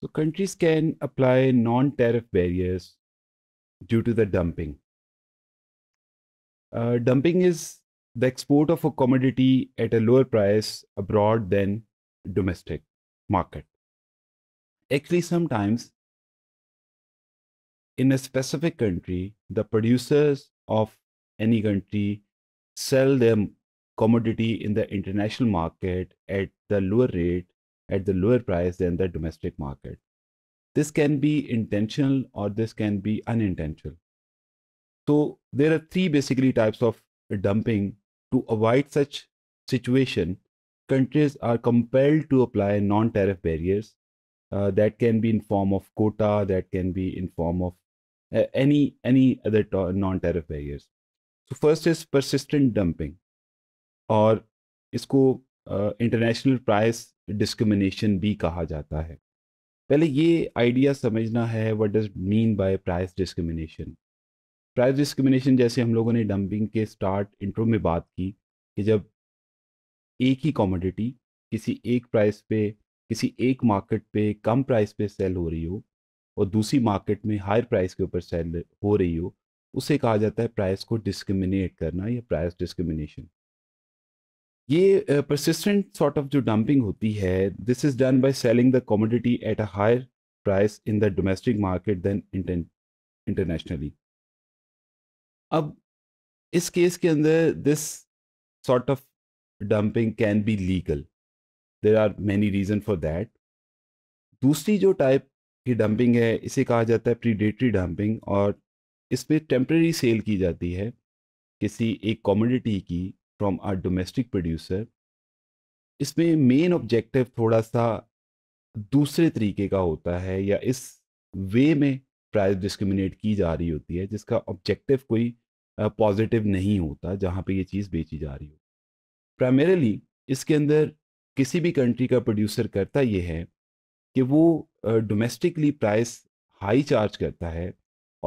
So countries can apply non-tariff barriers due to the dumping. Uh, dumping is the export of a commodity at a lower price abroad than domestic market. Actually, sometimes in a specific country, the producers of any country sell their commodity in the international market at the lower rate at the lower price than the domestic market. This can be intentional or this can be unintentional. So there are three basically types of dumping. To avoid such situation, countries are compelled to apply non-tariff barriers uh, that can be in form of quota, that can be in form of uh, any any other non-tariff barriers. So first is persistent dumping, or इसको uh, international price discrimination भी कहा जाता है पहले ये idea समझना है what does mean by price discrimination price discrimination जैसे हम लोगों ने डंपिंग के स्टार्ट इंट्रो में बात की कि जब एक ही कॉमोडिटी किसी एक प्राइस पे किसी एक मार्केट पे कम प्राइस पे सेल हो रही हो और दूसरी मार्केट में हायर प्राइस के ऊपर सेल हो रही हो उसे कहा जाता है प्राइस को डिस्क्रिमिनेट करना या प्राइस डिस्क्रिमिनेशन ये परसिस्टेंट सॉर्ट ऑफ जो डंपिंग होती है this is done by selling the commodity at a higher price in the domestic market than internationally अब इस केस के अंदर this sort of dumping can be legal there are many reason for that दूसरी जो type की dumping है इसे कहा जाता है प्रीडेटरी डंपिंग और इस पर टेम्प्रेरी सेल की जाती है किसी एक कॉमोडिटी की फ्रॉम आर डोमेस्टिक प्रोड्यूसर इसमें मेन ऑब्जेक्टिव थोड़ा सा दूसरे तरीके का होता है या इस वे में प्राइस डिस्क्रिमिनेट की जा रही होती है जिसका ऑब्जेक्टिव कोई पॉजिटिव नहीं होता जहाँ पे ये चीज़ बेची जा रही हो प्राइमरीली इसके अंदर किसी भी कंट्री का प्रोड्यूसर करता ये है कि वो डोमेस्टिकली प्राइस हाई चार्ज करता है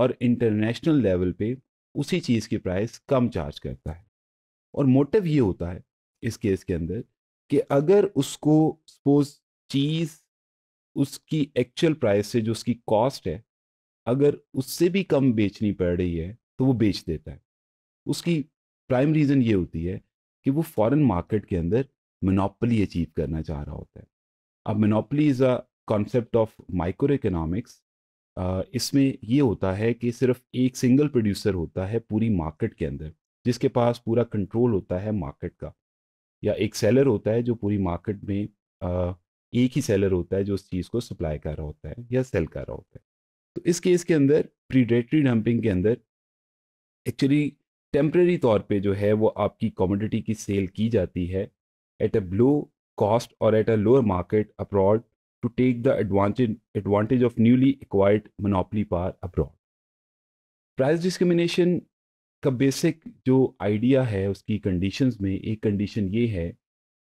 और इंटरनेशनल लेवल पे उसी चीज़ की प्राइस कम चार्ज करता है और मोटिव ये होता है इस केस के अंदर कि अगर उसको सपोज चीज़ उसकी एक्चुअल प्राइस से जो उसकी कॉस्ट है अगर उससे भी कम बेचनी पड़ रही है तो वो बेच देता है उसकी प्राइम रीज़न ये होती है कि वो फॉरेन मार्केट के अंदर मोनोपली अचीव करना चाह रहा होता है अब monopoly is a concept of microeconomics इसमें ये होता है कि सिर्फ एक सिंगल प्रोड्यूसर होता है पूरी मार्केट के अंदर जिसके पास पूरा कंट्रोल होता है मार्केट का या एक सेलर होता है जो पूरी मार्केट में एक ही सेलर होता है जो उस चीज़ को सप्लाई कर रहा होता है या सेल कर रहा होता है तो इस केस के अंदर प्रीडेटरी डंपिंग के अंदर एक्चुअली टेम्प्रेरी तौर पे जो है वो आपकी कॉमोडिटी की सेल की जाती है एट अ लो कॉस्ट और at a lower market abroad to take the advantage advantage of newly acquired monopoly पार अब्रॉड प्राइस डिस्क्रिमिनेशन का बेसिक जो आइडिया है उसकी कंडीशंस में एक कंडीशन ये है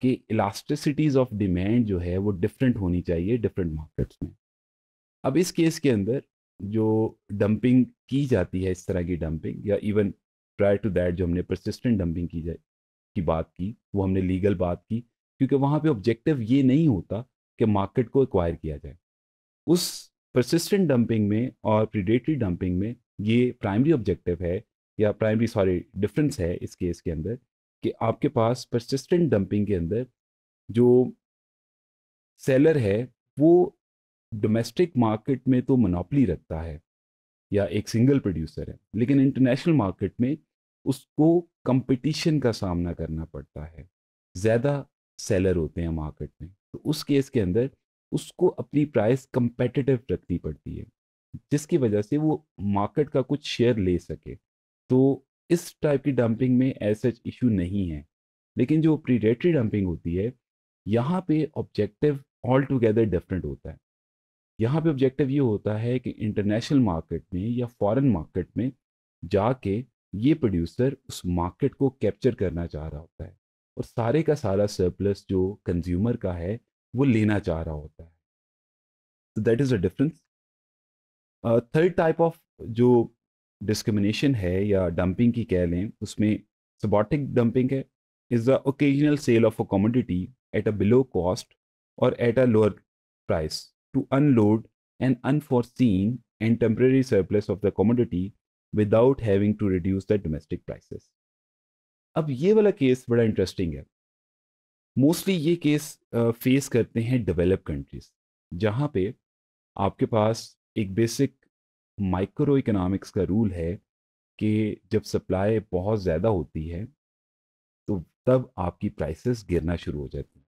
कि इलास्टिसिटीज़ ऑफ डिमांड जो है वो डिफरेंट होनी चाहिए डिफरेंट मार्केट्स में अब इस केस के अंदर जो डंपिंग की जाती है इस तरह की डंपिंग या इवन प्रायर टू दैट जो हमने परसिस्टेंट डंपिंग की जाए की बात की वो हमने लीगल बात की क्योंकि वहाँ पे ऑब्जेक्टिव ये नहीं होता कि मार्केट को एक्वायर किया जाए उस परसिस्टेंट डंपिंग में और प्रीडेटरी डंपिंग में ये प्राइमरी ऑब्जेक्टिव है या प्राइमरी सॉरी डिफरेंस है इस केस के अंदर कि आपके पास परसिस्टेंट डंपिंग के अंदर जो सेलर है वो डोमेस्टिक मार्केट में तो मनोपली रखता है या एक सिंगल प्रोड्यूसर है लेकिन इंटरनेशनल मार्केट में उसको कंपटीशन का सामना करना पड़ता है ज़्यादा सेलर होते हैं मार्केट में तो उस केस के अंदर उसको अपनी प्राइस कंपेटिटिव रखनी पड़ती है जिसकी वजह से वो मार्केट का कुछ शेयर ले सके तो इस टाइप की डंपिंग में ऐसा इशू नहीं है लेकिन जो प्रीडेटरी डंपिंग होती है यहाँ पे ऑब्जेक्टिव ऑल टुगेदर डिफरेंट होता है यहाँ पे ऑब्जेक्टिव ये होता है कि इंटरनेशनल मार्केट में या फॉरेन मार्केट में जाके ये प्रोड्यूसर उस मार्केट को कैप्चर करना चाह रहा होता है और सारे का सारा सरप्लस जो कंज्यूमर का है वो लेना चाह रहा होता है तो that is a difference third type of जो डिस्क्रिमिनेशन है या डंपिंग की कह लें उसमें सबॉटिक डंपिंग है is the occasional sale of a commodity at a below cost और at a lower price to unload an unforeseen and temporary surplus of the commodity without having to reduce the domestic prices अब ये वाला case बड़ा interesting है mostly ये case face करते हैं develop countries जहाँ पे आपके पास एक बेसिक माइक्रो इकोनॉमिक्स का रूल है कि जब सप्लाई बहुत ज़्यादा होती है तो तब आपकी प्राइसेस गिरना शुरू हो जाती हैं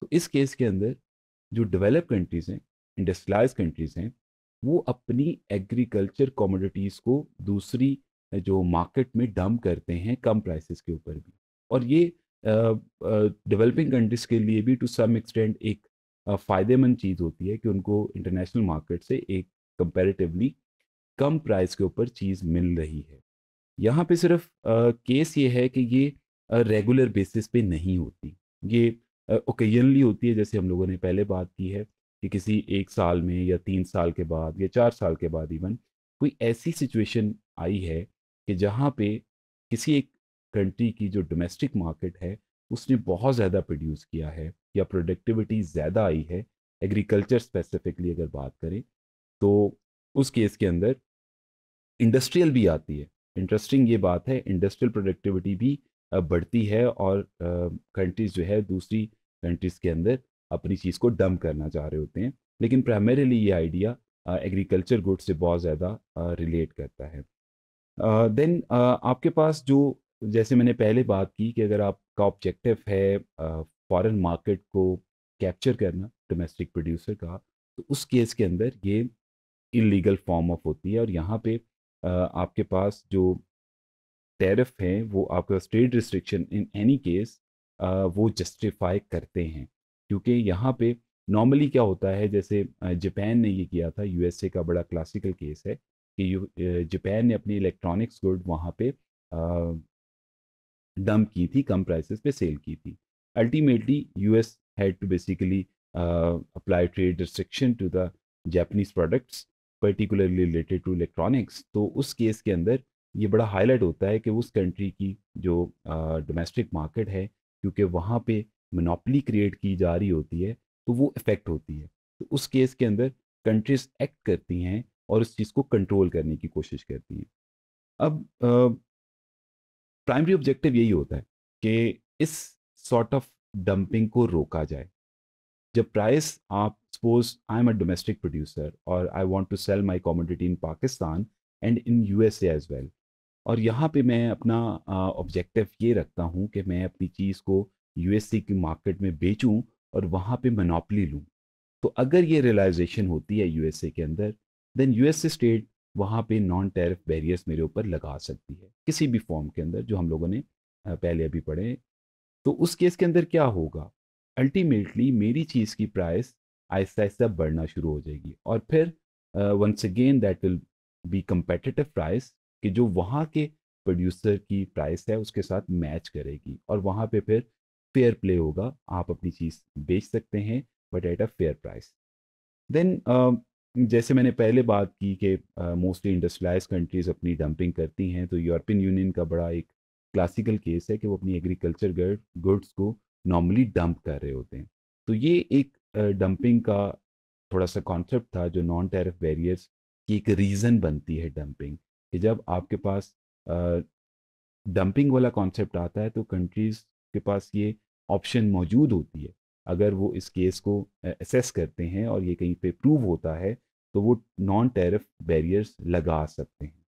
तो इस केस के अंदर जो डेवलप कंट्रीज़ हैं इंडस्ट्रियलाइज कंट्रीज़ हैं वो अपनी एग्रीकल्चर कॉमोडिटीज़ को दूसरी जो मार्केट में डम करते हैं कम प्राइसेस के ऊपर भी और ये डेवलपिंग कंट्रीज़ के लिए भी टू सम एक्सटेंड एक फ़ायदेमंद चीज़ होती है कि उनको इंटरनेशनल मार्केट से एक कंपेरेटिवली कम प्राइस के ऊपर चीज़ मिल रही है यहाँ पे सिर्फ आ, केस ये है कि ये रेगुलर बेसिस पे नहीं होती ये ओकेजनली होती है जैसे हम लोगों ने पहले बात की है कि किसी एक साल में या तीन साल के बाद या चार साल के बाद इवन कोई ऐसी सिचुएशन आई है कि जहाँ पे किसी एक कंट्री की जो डोमेस्टिक मार्केट है उसने बहुत ज़्यादा प्रोड्यूस किया है या प्रोडक्टिविटी ज़्यादा आई है एग्रीकल्चर स्पेसिफिकली अगर बात करें तो उस केस के अंदर इंडस्ट्रियल भी आती है इंटरेस्टिंग ये बात है इंडस्ट्रियल प्रोडक्टिविटी भी बढ़ती है और कंट्रीज जो है दूसरी कंट्रीज़ के अंदर अपनी चीज़ को डम करना चाह रहे होते हैं लेकिन प्राइमरीली ये आइडिया एग्रीकल्चर गुड से बहुत ज़्यादा रिलेट करता है देन uh, uh, आपके पास जो जैसे मैंने पहले बात की कि अगर आपका ऑब्जेक्टिव है फॉरेन uh, मार्केट को कैप्चर करना डोमेस्टिक प्रोड्यूसर का तो उस केस के अंदर ये इलीगल फॉर्म ऑफ होती है और यहाँ पे आपके पास जो टैरिफ है वो आपका state restriction in any case वो जस्टिफाई करते हैं क्योंकि यहाँ पे नॉर्मली क्या होता है जैसे जापान ने ये किया था यूएसए का बड़ा क्लासिकल केस है कि जापान ने अपनी इलेक्ट्रॉनिक्स गुड वहाँ पे डंप की थी कम प्राइसेस पे सेल की थी ultimately US had to basically apply trade restriction to the Japanese products particularly related to electronics तो उस केस के अंदर ये बड़ा हाईलाइट होता है कि उस कंट्री की जो डोमेस्टिक मार्केट है क्योंकि वहाँ पे मोनोपली क्रिएट की जा रही होती है तो वो इफेक्ट होती है तो उस केस के अंदर कंट्रीज एक्ट करती हैं और उस चीज़ को कंट्रोल करने की कोशिश करती हैं अब प्राइमरी ऑब्जेक्टिव यही होता है कि इस सॉर्ट ऑफ डंपिंग को रोका जाए जब प्राइस आप suppose I am a domestic producer और I want to sell my commodity in Pakistan and in U S as well और यहाँ पे मैं अपना ऑब्जेक्टिव uh, ये रखता हूँ कि मैं अपनी चीज़ को यू एस सी की मार्केट में बेचूँ और वहाँ पर मनोपली लूँ तो अगर ये रियलाइजेशन होती है यू एस ए के अंदर देन ए स्टेट वहाँ पर नॉन टेरफ बैरियर्स मेरे ऊपर लगा सकती है किसी भी फॉर्म के अंदर जो हम लोगों ने पहले अभी पढ़े तो उस केस के अंदर क्या होगा अल्टीमेटली मेरी चीज़ की प्राइस आहिस्ता आहिस्ता बढ़ना शुरू हो जाएगी और फिर once again that will be competitive price कि जो वहाँ के प्रोड्यूसर की प्राइस है उसके साथ मैच करेगी और वहाँ पे फिर फेयर प्ले होगा आप अपनी चीज़ बेच सकते हैं but at a fair price then जैसे मैंने पहले बात की कि मोस्टली इंडस्ट्रियलाइज कंट्रीज़ अपनी डंपिंग करती हैं तो यूरोपियन यूनियन का बड़ा एक क्लासिकल केस है कि वो अपनी एग्रीकल्चर गुड्स को नॉर्मली डंप कर रहे होते हैं तो ये एक डंपिंग का थोड़ा सा कॉन्सेप्ट था जो नॉन टैरिफ बैरियर्स की एक रीज़न बनती है डंपिंग कि जब आपके पास डंपिंग वाला कॉन्सेप्ट आता है तो कंट्रीज़ के पास ये ऑप्शन मौजूद होती है अगर वो इस केस को असेस करते हैं और ये कहीं पे प्रूव होता है तो वो नॉन टैरिफ बैरियर्स लगा सकते हैं